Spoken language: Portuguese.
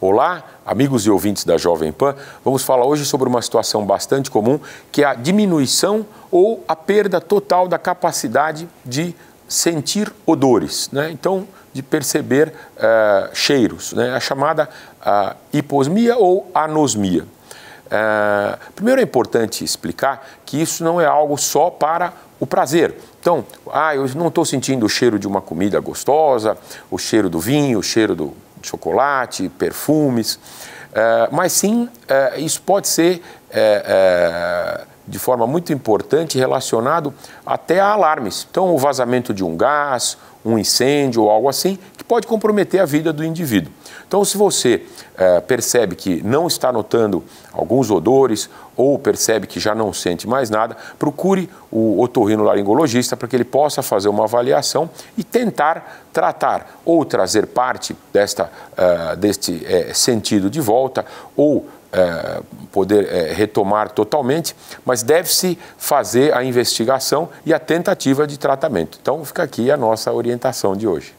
Olá, amigos e ouvintes da Jovem Pan. Vamos falar hoje sobre uma situação bastante comum, que é a diminuição ou a perda total da capacidade de sentir odores, né? então de perceber uh, cheiros, né? É a chamada uh, hiposmia ou anosmia. Uh, primeiro é importante explicar que isso não é algo só para o prazer. Então, ah, eu não estou sentindo o cheiro de uma comida gostosa, o cheiro do vinho, o cheiro do chocolate, perfumes, eh, mas sim eh, isso pode ser eh, de forma muito importante relacionado até a alarmes. Então, o vazamento de um gás, um incêndio ou algo assim, pode comprometer a vida do indivíduo. Então, se você é, percebe que não está notando alguns odores ou percebe que já não sente mais nada, procure o otorrinolaringologista para que ele possa fazer uma avaliação e tentar tratar ou trazer parte desta, uh, deste uh, sentido de volta ou é, poder é, retomar totalmente, mas deve-se fazer a investigação e a tentativa de tratamento. Então, fica aqui a nossa orientação de hoje.